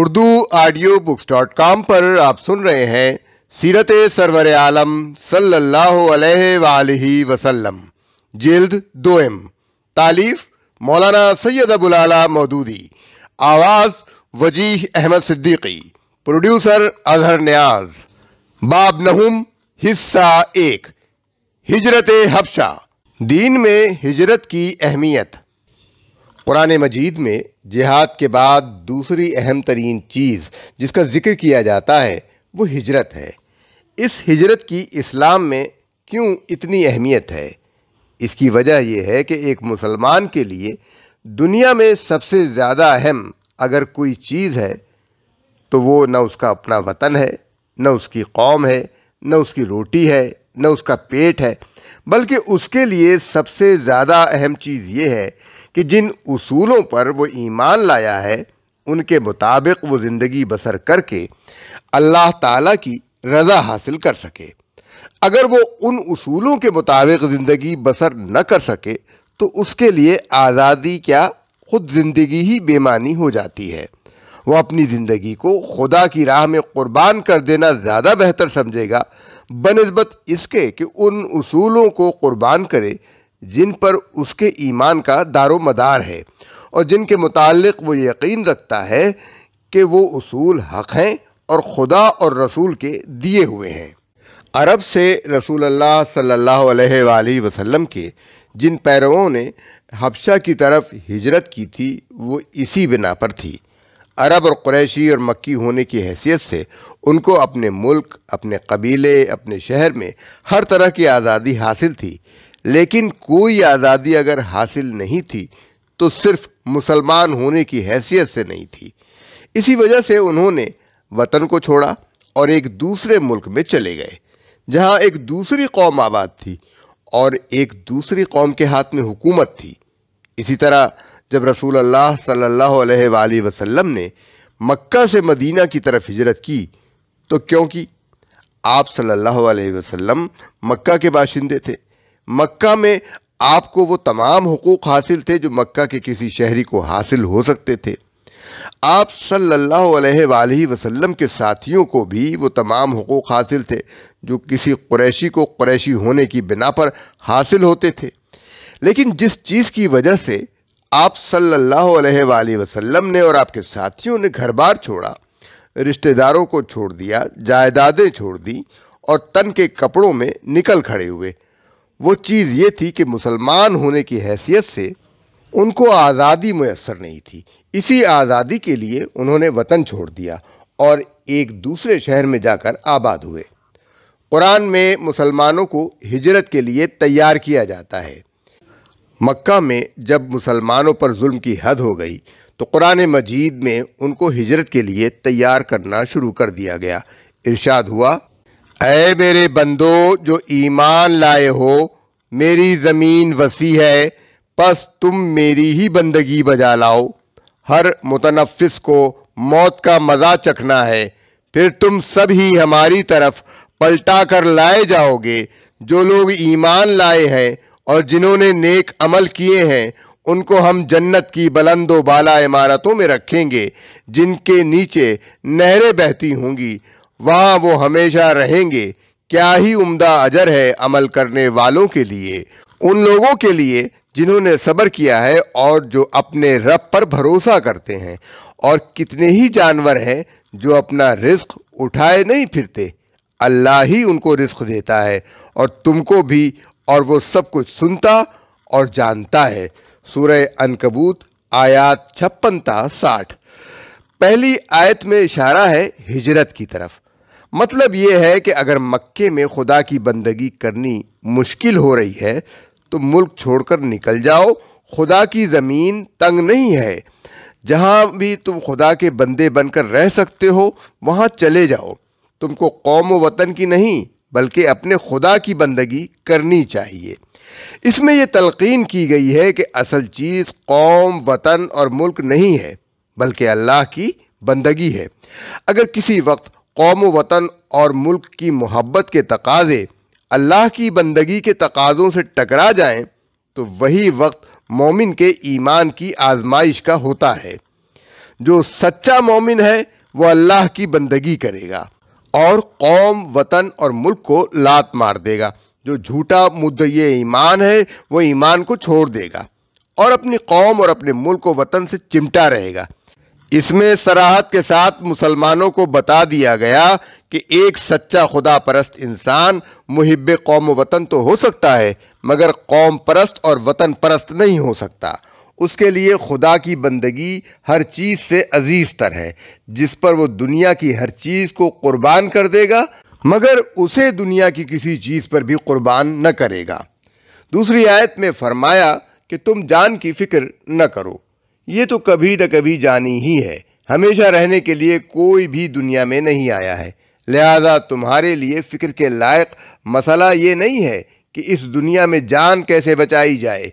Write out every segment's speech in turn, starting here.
Urdu audio books dot com पर आप सुन रहे हैं सीरत सरवर आलम सल्लाम अलैहि दो जिल्द तालीफ मौलाना सैयद अबुलाला मौदूदी आवाज़ वजीह अहमद सिद्दीकी प्रोड्यूसर अजहर न्याज बाब नहुम हिस्सा एक हिजरत हफ्शा दीन में हिजरत की अहमियत कुरान मजीद में जिहाद के बाद दूसरी अहम तरीन चीज़ जिसका ज़िक्र किया जाता है वो हिजरत है इस हिजरत की इस्लाम में क्यों इतनी अहमियत है इसकी वजह यह है कि एक मुसलमान के लिए दुनिया में सबसे ज़्यादा अहम अगर कोई चीज़ है तो वो न उसका अपना वतन है न उसकी कौम है न उसकी रोटी है न उसका पेट है बल्कि उसके लिए सबसे ज़्यादा अहम चीज़ ये है कि जिन उसूलों पर वो ईमान लाया है उनके मुताबिक वो ज़िंदगी बसर करके अल्लाह ताला की रज़ा हासिल कर सके अगर वो उन उसूलों के मुताबिक ज़िंदगी बसर न कर सके तो उसके लिए आज़ादी क्या खुद ज़िंदगी ही बेमानी हो जाती है वह अपनी ज़िंदगी को खुदा की राह में क़ुरबान कर देना ज़्यादा बेहतर समझेगा बनस्बत इसके कि उन उसूलों को क़ुरबान करे जिन पर उसके ईमान का दारो मदार है और जिनके मुतालिक वो यकीन रखता है कि वो उसूल हक़ हैं और ख़ुदा और रसूल के दिए हुए हैं अरब से रसूल अल्लाह सल्लल्लाहु अलैहि वसल्लम के जिन पैरवों ने हबशा की तरफ हिजरत की थी वो इसी बिना पर थी अरब और क्रैशी और मक्की होने की हैसियत से उनको अपने मुल्क अपने कबीले अपने शहर में हर तरह की आज़ादी हासिल थी लेकिन कोई आज़ादी अगर हासिल नहीं थी तो सिर्फ मुसलमान होने की हैसियत से नहीं थी इसी वजह से उन्होंने वतन को छोड़ा और एक दूसरे मुल्क में चले गए जहाँ एक दूसरी कौम आबाद थी और एक दूसरी कौम के हाथ में हुकूमत थी इसी तरह जब रसूल अल्लाह सल्लल्लाहु अलैहि वसल्लम ने मक्का से मदीना की तरफ हिजरत की तो क्योंकि आप सल्लल्लाहु अलैहि वसल्लम मक्का के बाशिंदे थे मक्का में आपको वो तमाम हकूक़ हासिल थे जो मक्का के किसी शहरी को हासिल हो सकते थे आप सल्लल्लाहु अलैहि वसल्लम के साथियों को भी वो तमाम हकूक़ हासिल थे जो किसी कुरैशी को कुरैशी होने की बिना पर हासिल होते थे लेकिन जिस चीज़ की वजह से आप सल्लल्लाहु अलैहि वसल्लम ने और आपके साथियों ने घर बार छोड़ा रिश्तेदारों को छोड़ दिया जायदादें छोड़ दी और तन के कपड़ों में निकल खड़े हुए वो चीज़ ये थी कि मुसलमान होने की हैसियत से उनको आज़ादी मैसर नहीं थी इसी आज़ादी के लिए उन्होंने वतन छोड़ दिया और एक दूसरे शहर में जाकर आबाद हुए कुरान में मुसलमानों को हिजरत के लिए तैयार किया जाता है मक्का में जब मुसलमानों पर जुल्म की हद हो गई तो कुरान मजीद में उनको हिजरत के लिए तैयार करना शुरू कर दिया गया इरशाद हुआ ऐ मेरे बंदो जो ईमान लाए हो मेरी ज़मीन वसी है बस तुम मेरी ही बंदगी बजा लाओ हर मुतनफिस को मौत का मज़ा चखना है फिर तुम सब ही हमारी तरफ पलटा कर लाए जाओगे जो लोग ईमान लाए हैं और जिन्होंने नेक अमल किए हैं उनको हम जन्नत की बुलंदोबाला इमारतों में रखेंगे जिनके नीचे नहरें बहती होंगी वहाँ वो हमेशा रहेंगे क्या ही उम्दा अजर है अमल करने वालों के लिए उन लोगों के लिए जिन्होंने सब्र किया है और जो अपने रब पर भरोसा करते हैं और कितने ही जानवर हैं जो अपना रिस्क उठाए नहीं फिरते अल्लाह ही उनको रिस्क देता है और तुमको भी और वो सब कुछ सुनता और जानता है सूर्य अनकबूत आयात छप्पनता साठ पहली आयत में इशारा है हिजरत की तरफ मतलब ये है कि अगर मक्के में खुदा की बंदगी करनी मुश्किल हो रही है तो मुल्क छोड़कर निकल जाओ खुदा की ज़मीन तंग नहीं है जहाँ भी तुम खुदा के बंदे बनकर रह सकते हो वहाँ चले जाओ तुमको कौम वतन की नहीं बल्कि अपने खुदा की बंदगी करनी चाहिए इसमें यह तलकिन की गई है कि असल चीज़ कौम वतन और मुल्क नहीं है बल्कि अल्लाह की बंदगी है अगर किसी वक्त कौम वतन और मुल्क की मोहब्बत के तकाजे अल्लाह की बंदगी के तकाज़ों से टकरा जाएं तो वही वक्त मोमिन के ईमान की आजमाइश का होता है जो सच्चा मोमिन है वह अल्लाह की बंदगी करेगा और कौम वतन और मुल्क को लात मार देगा जो झूठा मुद्दे ईमान है वो ईमान को छोड़ देगा और अपनी कौम और अपने मुल्क व वतन से चिमटा रहेगा इसमें सराहत के साथ मुसलमानों को बता दिया गया कि एक सच्चा खुदा परस्त इंसान मुहिब कौम वतन तो हो सकता है मगर कौम परस्त और वतन परस्त नहीं हो सकता उसके लिए खुदा की बंदगी हर चीज़ से अजीज़ तर है जिस पर वो दुनिया की हर चीज़ को कुर्बान कर देगा मगर उसे दुनिया की किसी चीज़ पर भी कुर्बान न करेगा दूसरी आयत में फरमाया कि तुम जान की फ़िक्र न करो ये तो कभी न कभी जानी ही है हमेशा रहने के लिए कोई भी दुनिया में नहीं आया है लिहाजा तुम्हारे लिए फ़िक्र के लायक मसला ये नहीं है कि इस दुनिया में जान कैसे बचाई जाए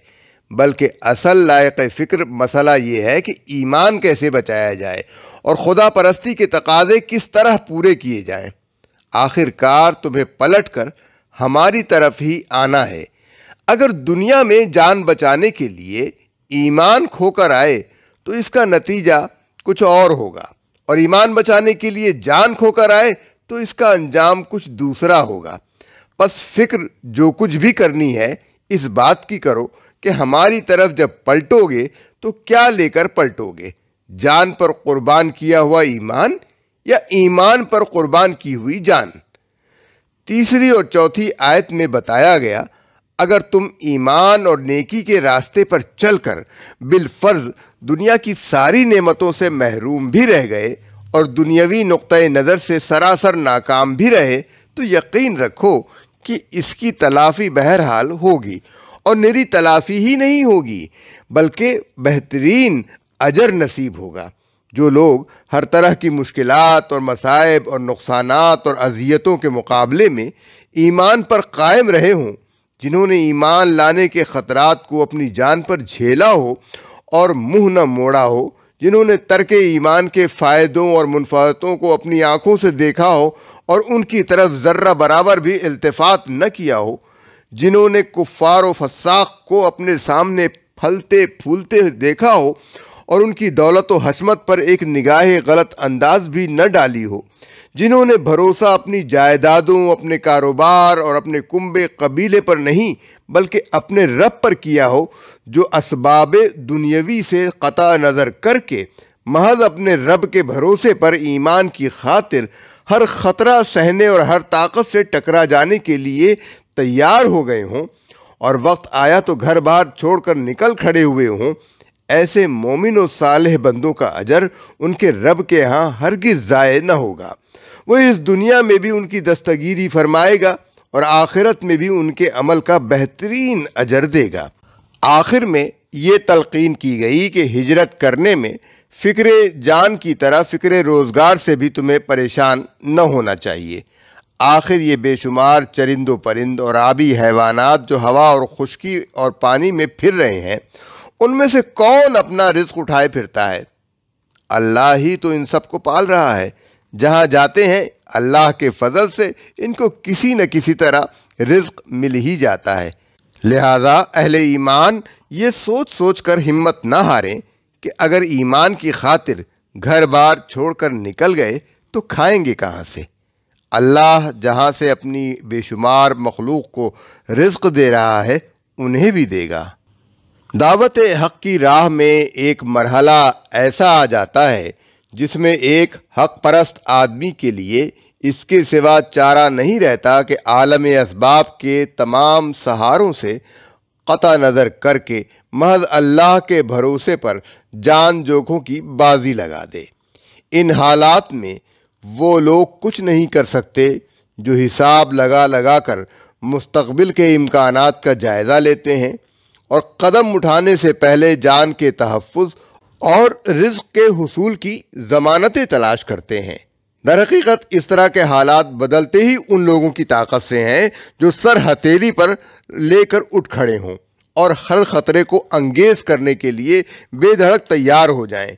बल्कि असल लायक फ़िक्र मसला ये है कि ईमान कैसे बचाया जाए और खुदा परस्ती के तकाजे किस तरह पूरे किए जाएं। आखिरकार तुम्हें पलट कर हमारी तरफ ही आना है अगर दुनिया में जान बचाने के लिए ईमान खोकर आए तो इसका नतीजा कुछ और होगा और ईमान बचाने के लिए जान खोकर आए तो इसका अंजाम कुछ दूसरा होगा बस फिक्र जो कुछ भी करनी है इस बात की करो कि हमारी तरफ जब पलटोगे तो क्या लेकर पलटोगे जान पर कुर्बान किया हुआ ईमान या ईमान पर कुर्बान की हुई जान तीसरी और चौथी आयत में बताया गया अगर तुम ईमान और नेकी के रास्ते पर चलकर बिलफर्ज दुनिया की सारी नेमतों से महरूम भी रह गए और दुनियावी नुक़ नज़र से सरासर नाकाम भी रहे तो यकीन रखो कि इसकी तलाफ़ी बहरहाल होगी और मेरी तलाफ़ी ही नहीं होगी बल्कि बेहतरीन अजर नसीब होगा जो लोग हर तरह की मुश्किल और मसायब और नुकसान और अजियतों के मुकाबले में ईमान पर कायम रहे हों जिन्होंने ईमान लाने के ख़तरात को अपनी जान पर झेला हो और मुंह न मोड़ा हो जिन्होंने तरक ईमान के फ़ायदों और मुनफातों को अपनी आँखों से देखा हो और उनकी तरफ ज़र्रा बराबर भी अल्तफ़ात न किया हो जिन्होंने कुफ़ार फसाक को अपने सामने फलते फूलते देखा हो और उनकी दौलत व हसमत पर एक निगाह गलत अंदाज भी न डाली हो जिन्होंने भरोसा अपनी जायदादों अपने कारोबार और अपने कुंबे कबीले पर नहीं बल्कि अपने रब पर किया हो जो इसबाब दुनियावी से क़ता नज़र करके महज अपने रब के भरोसे पर ईमान की खातिर हर ख़तरा सहने और हर ताकत से टकरा जाने के लिए तैयार हो गए हों और वक्त आया तो घर बार छोड़कर निकल खड़े हुए हों ऐसे मोमिन साले बंदों का अजर उनके रब के यहाँ हरगिज ज़ाय न होगा वो इस दुनिया में भी उनकी दस्तगीरी फरमाएगा और आखिरत में भी उनके अमल का बेहतरीन अजर देगा आखिर में ये तलकीन की गई कि हिजरत करने में फ़िक्र जान की तरह फ़िक्र रोज़गार से भी तुम्हें परेशान न होना चाहिए आखिर ये बेशुमार चरिंदो परिंद और आबी हैवानात जो हवा और खुश्की और पानी में फिर रहे हैं उनमें से कौन अपना रिस्क उठाए फिरता है अल्लाह ही तो इन सबको पाल रहा है जहाँ जाते हैं अल्लाह के फजल से इनको किसी न किसी तरह रिस्क मिल ही जाता है लिहाजा अहले ईमान ये सोच सोच कर हिम्मत ना हारें कि अगर ईमान की खातिर घर बार छोड़कर निकल गए तो खाएंगे कहाँ से अल्लाह जहाँ से अपनी बेशुमार मखलूक को रिस्क दे रहा है उन्हें भी देगा दावत हक की राह में एक मरहला ऐसा आ जाता है जिसमें एक हक परस्त आदमी के लिए इसके सिवा चारा नहीं रहता कि आलम इसबाब के तमाम सहारों से क़ता नज़र करके महज अल्लाह के भरोसे पर जान जोखों की बाजी लगा दे इन हालात में वो लोग कुछ नहीं कर सकते जो हिसाब लगा लगा कर मुस्तबिल के इम्कान का जायज़ा लेते हैं और कदम उठाने से पहले जान के तहफ़ और रिज्क के हसूल की ज़मानतें तलाश करते हैं दरहकीकत इस तरह के हालात बदलते ही उन लोगों की ताकत से हैं जो सर हथेली पर लेकर उठ खड़े हों और हर खतरे को अंगेज करने के लिए बेधड़क तैयार हो जाएं।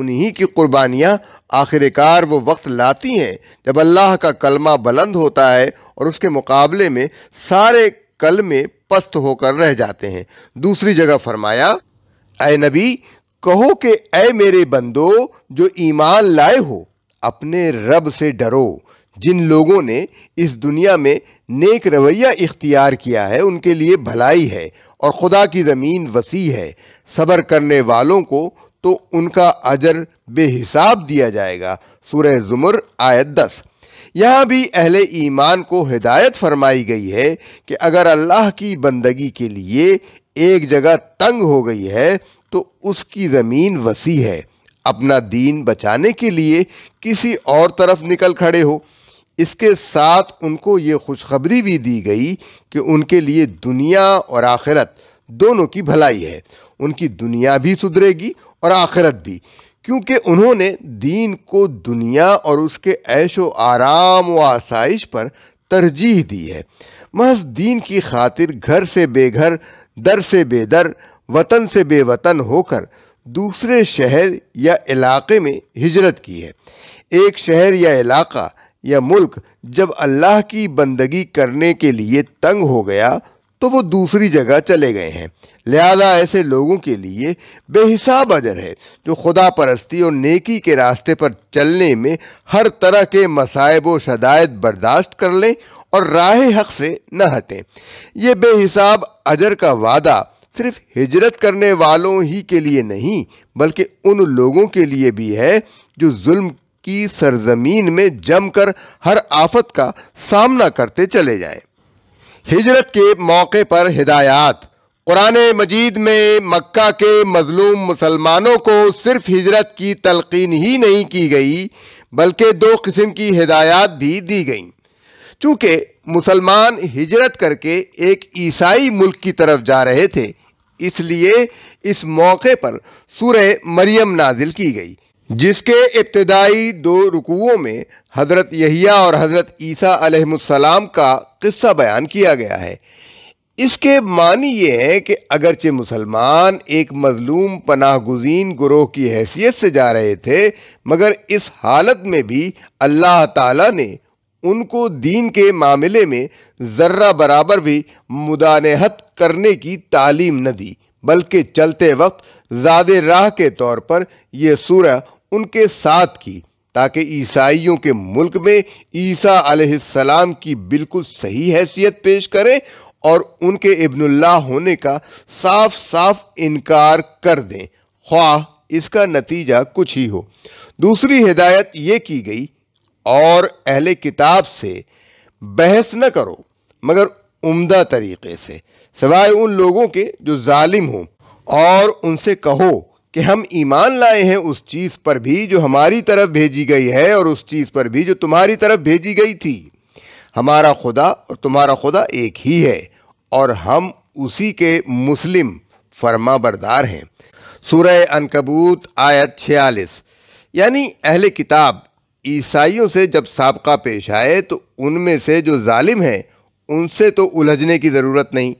उन्हीं की कुर्बानियाँ आखिरकार वो वक्त लाती हैं जब अल्लाह का कलमा बुलंद होता है और उसके मुकाबले में सारे कलमे पस्त होकर रह जाते हैं दूसरी जगह फरमाया ऐ नबी कहो कि ऐ मेरे बंदो जो ईमान लाए हो अपने रब से डरो जिन लोगों ने इस दुनिया में नेक रवैया इख्तियार किया है उनके लिए भलाई है और ख़ुदा की ज़मीन वसी है सब्र करने वालों को तो उनका अजर बेहिसाब दिया जाएगा सूरह ज़ुमर आयत दस यहाँ भी अहले ईमान को हिदायत फरमाई गई है कि अगर अल्लाह की बंदगी के लिए एक जगह तंग हो गई है तो उसकी ज़मीन वसी है अपना दीन बचाने के लिए किसी और तरफ निकल खड़े हो इसके साथ उनको ये खुशखबरी भी दी गई कि उनके लिए दुनिया और आखिरत दोनों की भलाई है उनकी दुनिया भी सुधरेगी और आखिरत भी क्योंकि उन्होंने दीन को दुनिया और उसके ऐशो आराम व आसाइश पर तरजीह दी है महज दीन की खातिर घर से बेघर दर से बेदर वतन से बेवतन होकर दूसरे शहर या इलाके में हिजरत की है एक शहर या इलाका या मुल्क जब अल्लाह की बंदगी करने के लिए तंग हो गया तो वो दूसरी जगह चले गए हैं लिहाजा ऐसे लोगों के लिए बेहिसाब अजर है जो खुदा परस्ती और नेकी के रास्ते पर चलने में हर तरह के मसायब व शदायत बर्दाश्त कर लें और राह हक से न हटें यह बेहिसाब अजर का वादा सिर्फ हिजरत करने वालों ही के लिए नहीं बल्कि उन लोगों के लिए भी है जो जुल्म की सरजमीन में जमकर हर आफत का सामना करते चले जाएं। हिजरत के मौके पर हिदायत कुरान मजीद में मक्का के मजलूम मुसलमानों को सिर्फ हिजरत की तलकिन ही नहीं की गई बल्कि दो किस्म की हिदायत भी दी गई चूँकि मुसलमान हिजरत करके एक ईसाई मुल्क की तरफ जा रहे थे इसलिए इस मौके पर सुरह मरियम नाजिल की गई जिसके इब्तदाई दो रुकुओं में हज़रत यहिया और हज़रत ईसा अलैहिस्सलाम का किस्सा बयान किया गया है इसके मानी ये हैं कि अगरचे मुसलमान एक मजलूम पनाह गुजीन ग्रोह की हैसियत से जा रहे थे मगर इस हालत में भी अल्लाह ताला ने उनको दीन के मामले में ज़र्रा बराबर भी मुदानहत करने की तालीम न दी बल्कि चलते वक्त ज़ाद राह के तौर पर यह सूरह उनके साथ की ताकि ईसाइयों के मुल्क में ईसा अलैहिस्सलाम की बिल्कुल सही हैसियत पेश करें और उनके इब्नुल्लाह होने का साफ साफ इनकार कर दें ख्वाह इसका नतीजा कुछ ही हो दूसरी हिदायत ये की गई और अहले किताब से बहस न करो मगर उम्दा तरीके से सिवाय उन लोगों के जो जालिम हों और उनसे कहो कि हम ईमान लाए हैं उस चीज़ पर भी जो हमारी तरफ भेजी गई है और उस चीज़ पर भी जो तुम्हारी तरफ भेजी गई थी हमारा खुदा और तुम्हारा खुदा एक ही है और हम उसी के मुस्लिम फर्मा बरदार हैं सूरह अनकबूत आयत छियालीस यानी अहल किताब ईसाइयों से जब सबका पेश आए तो उनमें से जो ालिम हैं उनसे तो उलझने की ज़रूरत नहीं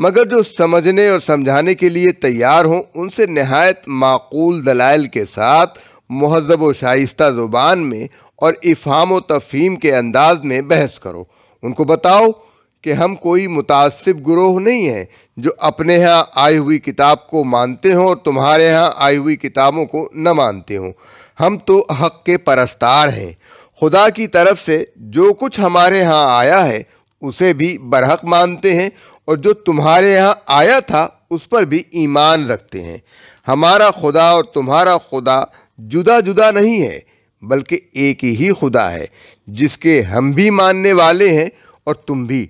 मगर जो समझने और समझाने के लिए तैयार हों उनसे नहायत माकूल दलाइल के साथ महजब व शाइस्त ज़ुबान में और इफ़ाम व तफ़ीम के अंदाज में बहस करो उनको बताओ कि हम कोई मुतासब ग्रोह नहीं हैं जो अपने यहाँ आई हुई किताब को मानते हों और तुम्हारे यहाँ आई हुई किताबों को न मानते हों हम तो हक के परस्तार हैं खुदा की तरफ से जो कुछ हमारे यहाँ आया है उसे भी बरहक मानते हैं और जो तुम्हारे यहाँ आया था उस पर भी ईमान रखते हैं हमारा खुदा और तुम्हारा खुदा जुदा जुदा नहीं है बल्कि एक ही खुदा है जिसके हम भी मानने वाले हैं और तुम भी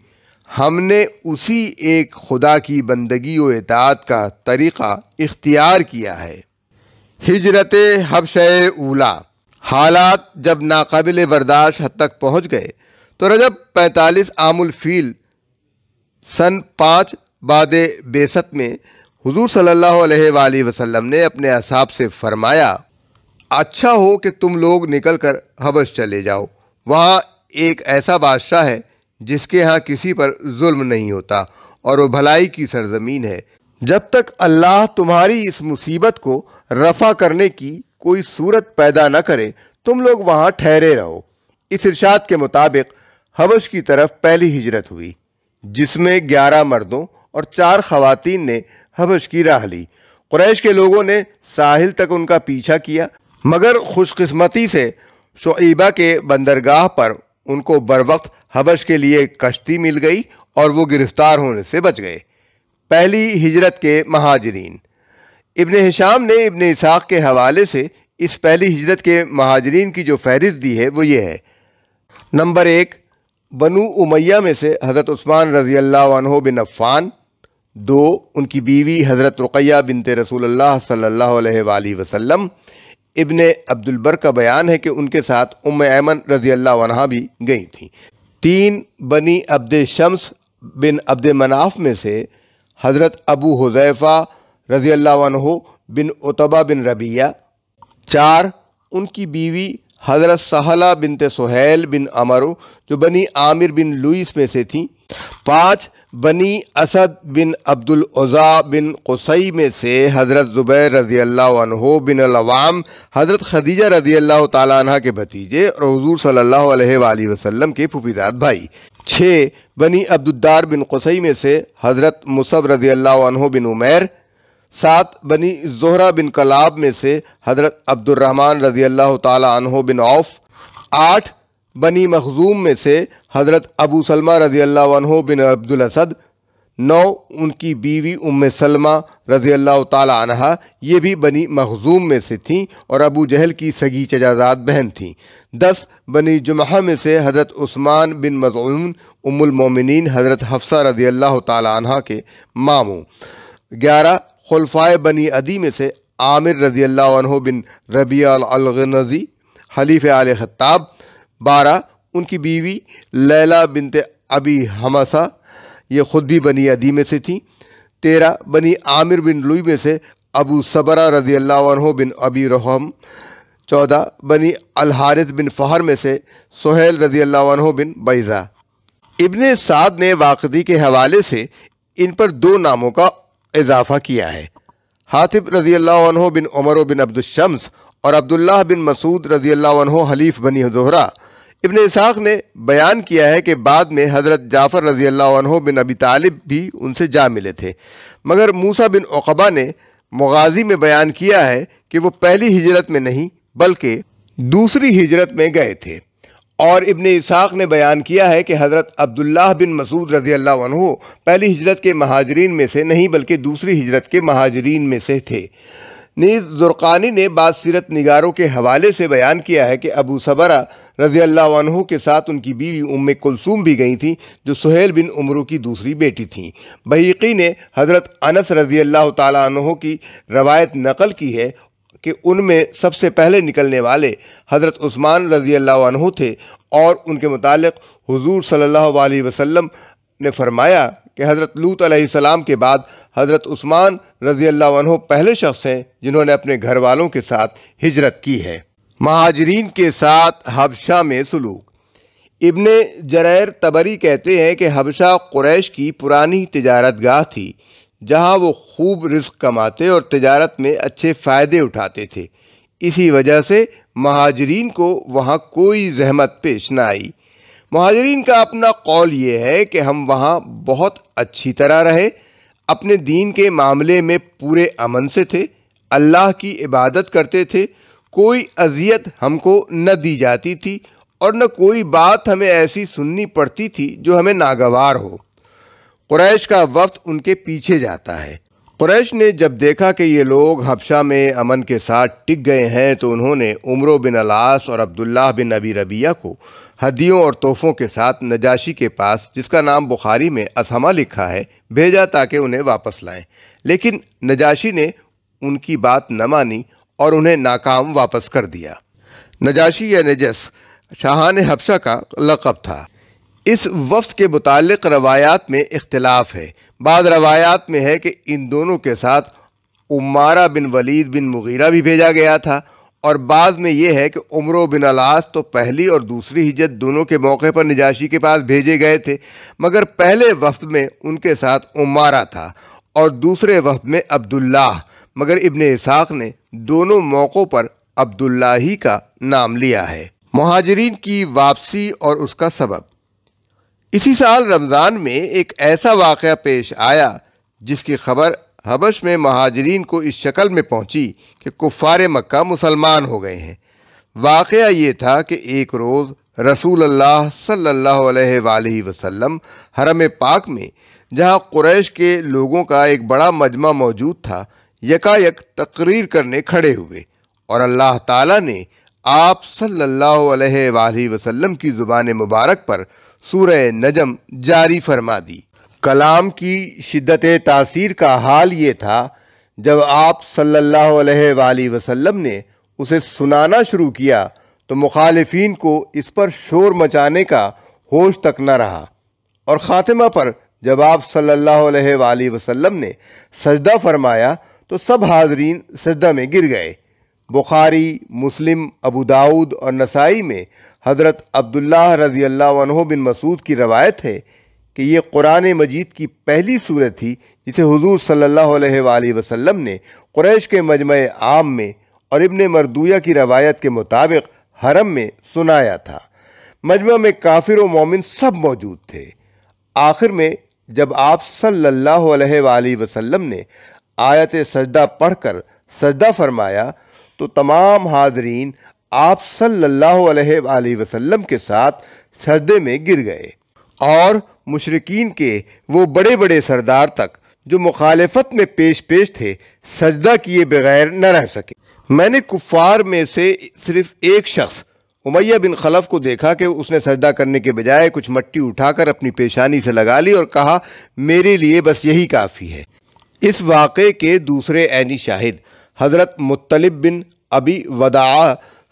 हमने उसी एक खुदा की बंदगी व इतात का तरीक़ा इख्तियार किया है हिजरत हबश ऊला हालात जब नाकबिल बर्दाश्त हद तक पहुँच गए तो रजब पैंतालीस आमुल फ़ील सन पाँच बाद बेसत में हजूर सल्ला वसलम ने अपने असाब से फरमाया अच्छा हो कि तुम लोग निकल कर हबस चले जाओ वहाँ एक ऐसा बादशाह है जिसके यहाँ किसी पर जुल्म नहीं होता और वो भलाई की सरजमीन है जब तक अल्लाह तुम्हारी इस मुसीबत को रफा करने की कोई सूरत पैदा न करे तुम लोग वहाँ ठहरे रहो इस इरशाद के मुताबिक हबश की तरफ पहली हिजरत हुई जिसमें ग्यारह मर्दों और चार खवतिन ने हबश की राह ली क्रैश के लोगों ने साहिल तक उनका पीछा किया मगर खुशकस्मती से शोबा के बंदरगाह पर उनको बर वक्त हबश के लिए कश्ती मिल गई और वो गिरफ्तार होने से बच गए पहली हिजरत के महाजरीन इबन हिशाम ने इबन इसाक के हवाले से इस पहली हिजरत के महाजरीन की जो फहरिस्त दी है वो ये है नंबर एक बनु उमैया में से हज़रत उस्मान रज़ी अल्लाह बिन अफ़ान दो उनकी बीवी हज़रत रुकैया बिनते रसूल सल्ला वसम इबन अब्दुलबर का बयान है कि उनके साथ उम ऐमन रज़ी अल्लाह भी गई थी तीन बनी अब्द शम्स बिन अब्द मनाफ में से हज़रत अबू हुजैफ़ा रज़ी अल्लाह बिन उतबा बिन रबिया चार उनकी बीवी हज़रत सहला बिनते सोहेल बिन अमर जो बनी आमिर बिन लुइस में से थी पाँच बनी असद बिन अब्दुल अब्दुलज़ा बिन कोसई में से हज़रत ज़ुबैर रज़ी अल्लाह बिन अवाम हज़रत खदीजा रज़ी अल्लाह तह के भतीजे और हजूर सल्ला वसम के फुफीदार भाई छः बनी अब्दुद्दार बिन कोसई में से हज़रत मुसब रज़ी अल्लाह बिन उमैर सात बनी जोहरा बिन कलाब में से हज़रत अब्दुलरहमान रजी अल्लाह तहो बिन औफ आठ बनी मखजूम में से हज़रत अबू सलमा रजी अल्लाह बिन अब्दुल असद नौ उनकी बीवी उम सलमा रजी अल्लाह तह ये भी बनी मखजूम में से थीं और अबू जहल की सगी चजाजात बहन थीं दस बनी जुमह में से हज़रत उस्मान बिन मजून उमुलमोमिन हज़रत हफ्सा रजी अल्लाह तह के मामू ग्यारह खुलफाए बनी अदी में से आमिर रजी अल्लाह बिन रबी हलीफ आल खत्ताब बारह उनकी बीवी लैला बिनते अबी हमसा ये ख़ुद भी बनी अदी में से थी तेरह बनी आमिर बिन लुई में से अबू सबरा रजी अल्लाह बिन अबी रहम चौदह बनी अलहारिस बिन फ़हर में से सोहेल रजी अल्लाह बिन बैज़ा इबन साद ने वाकदी के हवाले से इन पर दो नामों का इजाफा किया है हाथिब रजी अल्लाह बिन उमर बिन अब्दुलशम्स और अब्दुल्ला बिन मसूद रजी अल्लाह हलीफ बनी जोहरा इबन इसाक ने बयान किया है कि बाद में हज़रत जाफ़र रजी अल्लाह बिन अबी तालिब भी उनसे जा मिले थे मगर मूसा बिन अकबा ने मगाजी में बयान किया है कि वो पहली हिजरत में नहीं बल्कि दूसरी हिजरत में गए थे और इबन इसाक ने बयान किया है कि हज़रत अब्दुल्ला बिन मसूद रज़ी अल्लाह पहली हिजरत के महाजरीन में से नहीं बल्कि दूसरी हिजरत के महाजरीन में से थे नीज़ दुर्कानी ने बाद सीरत निगारों के हवाले से बयान किया है कि अबू सबरा रज़ी अल्लाह के साथ उनकी बीवी उम कुलसूम भी गई थी जो सुहेल बिन उमरू की दूसरी बेटी थीं बहीकी ने हज़रत अनस रज़ी अल्लाह तहों की रवायत नकल की है कि उनमें सबसे पहले निकलने वाले हज़रत उस्मान रज़ी अल्लाह थे और उनके मुतालिक हुजूर सल्लल्लाहु अलैहि वसल्लम ने फरमाया कि हज़रत लूत सलाम के बाद हज़रत उस्मान रज़ी अल्लाह पहले शख्स हैं जिन्होंने अपने घर वालों के साथ हिजरत की है महाजरीन के साथ हबशा में सलूक इब्ने जरैर तबरी कहते हैं कि हबशा क़ुरैश की पुरानी तजारत गाह थी जहां वो खूब रिस्क कमाते और तजारत में अच्छे फ़ायदे उठाते थे इसी वजह से महाजरीन को वहां कोई जहमत पेश ना आई महाजरीन का अपना कौल ये है कि हम वहां बहुत अच्छी तरह रहे अपने दीन के मामले में पूरे अमन से थे अल्लाह की इबादत करते थे कोई अजियत हमको न दी जाती थी और न कोई बात हमें ऐसी सुननी पड़ती थी जो हमें नागवार हो कुरैश का वक्त उनके पीछे जाता है कुरैश ने जब देखा कि ये लोग हबशा में अमन के साथ टिक गए हैं तो उन्होंने उम्र बिन अलास और अब्दुल्लाह बिन अबी रबिया को हदियों और तोहफ़ों के साथ नजाशी के पास जिसका नाम बुखारी में असमा लिखा है भेजा ताकि उन्हें वापस लाएं लेकिन नजाशी ने उनकी बात न मानी और उन्हें नाकाम वापस कर दिया नजाशी या नजस शाहान हबशा का लकब था इस वफ्त के मुतक रवायात में इख्तलाफ है बाद रवायात में है कि इन दोनों के साथ उमारा बिन वलीद बिन मुगीरा भी भेजा गया था और बाद में यह है कि उम्र बिन अलास तो पहली और दूसरी हिजत दोनों के मौके पर निजाशी के पास भेजे गए थे मगर पहले वफ्त में उनके साथ उमारा था और दूसरे वफ्त में अब्दुल्लाह मगर इबन इसाक ने दोनों मौक़ों पर अब्दुल्ला ही का नाम लिया है महाजरीन की वापसी और उसका सबब इसी साल रमज़ान में एक ऐसा वाक़ पेश आया जिसकी खबर हबश में महाजरीन को इस शक्ल में पहुंची कि कुफ़ार मक्का मुसलमान हो गए हैं वाक़ ये था कि एक रोज़ रसूल अल्लाह सल्लल्लाहु अलैहि वसल्लम हरम पाक में जहां कुरैश के लोगों का एक बड़ा मजमा मौजूद था यकायक तकरीर करने खड़े हुए और अल्लाह ताला ने आप सल्लल्लाहु अलैहि वसल्लम की ज़ुबान मुबारक पर सूर्य नजम जारी फरमा दी कलाम की शिद्दत तासीर का हाल ये था जब आप सल्लल्लाहु अलैहि वसल्लम ने उसे सुनाना शुरू किया तो मुखालफन को इस पर शोर मचाने का होश तक न रहा और ख़ात्मा पर जब आप सल्लल्लाहु अलैहि वसल्लम ने सजदा फरमाया तो सब हाजरीन सजदा में गिर गए बुखारी मुस्लिम अबू दाऊद और नसाई में हज़रत अब्दुल्ला रज़ी अल्लाह बिन मसूद की रवायत है कि ये कुरान मजीद की पहली सूरत थी जिसे हजूर सल्ला वसलम ने क्रैश के मजम आम में और इबन मरदूया की रवायत के मुताबिक हरम में सुनाया था मजमा में काफिर व मोमिन सब मौजूद थे आखिर में जब आप सल्ला वसम ने आयत सजदा पढ़कर सजदा फरमाया तो तमाम हाजरीन आप सल्ला अलैहि के साथ सरदे में गिर गए और मुशरकिन के वो बड़े बड़े सरदार तक जो मुखालफत में पेश पेश थे सजदा किए बगैर न रह सके मैंने कुफार में से सिर्फ एक शख्स उमैया बिन खलफ को देखा कि उसने सजदा करने के बजाय कुछ मट्टी उठाकर अपनी पेशानी से लगा ली और कहा मेरे लिए बस यही काफ़ी है इस वाक़े के दूसरे ऐनी शाहिद हज़रत मुतलब बिन अबी वदा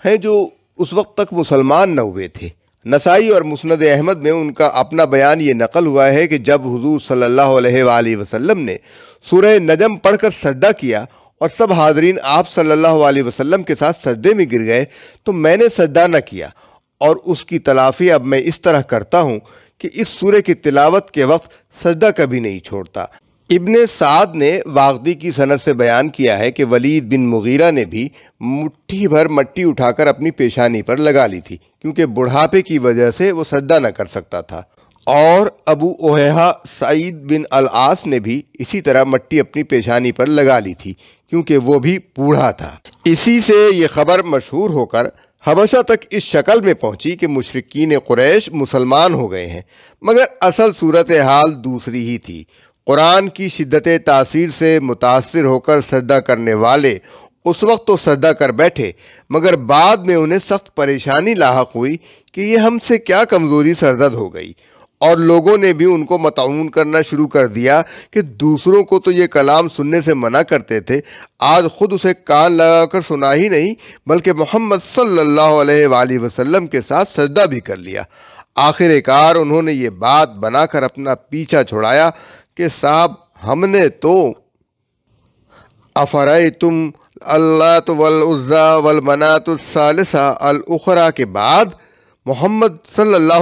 हैं जो उस वक्त तक मुसलमान न हुए थे नसाई और मुसनद अहमद में उनका अपना बयान ये नकल हुआ है कि जब हुजूर सल्लल्लाहु अलैहि वसल्लम ने सुरह नजम पढ़कर सजदा किया और सब हाजरीन आप सल्लल्लाहु अलैहि वसल्लम के साथ सजदे में गिर गए तो मैंने सजदा न किया और उसकी तलाफ़ी अब मैं इस तरह करता हूँ कि इस सूर्य की तिलावत के वक्त सजदा कभी नहीं छोड़ता इबन साद ने वागदी की सनत से बयान किया है कि वलीद बिन मुगीरा ने भी मुट्ठी भर मट्टी उठाकर अपनी पेशानी पर लगा ली थी क्योंकि बुढ़ापे की वजह से वो सद्दा न कर सकता था और अबू ओहा सईद बिन आस ने भी इसी तरह मट्टी अपनी पेशानी पर लगा ली थी क्योंकि वो भी बूढ़ा था इसी से ये खबर मशहूर होकर हबशा तक इस शक्ल में पहुंची कि मशरकिन कुरैश मुसलमान हो गए हैं मगर असल सूरत हाल दूसरी ही थी कुरान की शिद्दत तासीर से मुतासर होकर सजदा करने वाले उस वक्त तो सजदा कर बैठे मगर बाद में उन्हें सख्त परेशानी लाक हुई कि यह हमसे क्या कमज़ोरी सरदर्द हो गई और लोगों ने भी उनको मतून करना शुरू कर दिया कि दूसरों को तो ये कलाम सुनने से मना करते थे आज ख़ुद उसे कान लगाकर सुना ही नहीं बल्कि मोहम्मद सल्ला वसलम के साथ सजदा भी कर लिया आखिरकार उन्होंने ये बात बनाकर अपना पीछा छुड़ाया कि साहब हमने तो अफरए तुम अल्लाह तो वलज़ा वलमनातुलसा अलखरा के बाद मोहम्मद सल्ला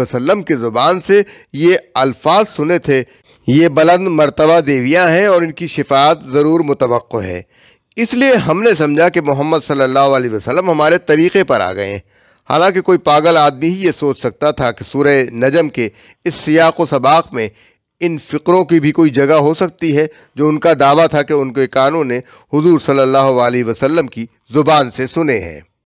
वसम की ज़ुबान से ये अल्फाज सुने थे ये बुलंद मरतबा देवियाँ हैं और इनकी शिफात ज़रूर मुतव है इसलिए हमने समझा कि मोहम्मद सल्ला वसम हमारे तरीक़े पर आ गए हैं हालाँकि कोई पागल आदमी ही ये सोच सकता था कि सूर्य नजम के इस सियाक सबाक में इन फ़िक्रों की भी कोई जगह हो सकती है जो उनका दावा था कि उनके कानों ने हुजूर सल्लल्लाहु अलैहि वसल्लम की ज़ुबान से सुने हैं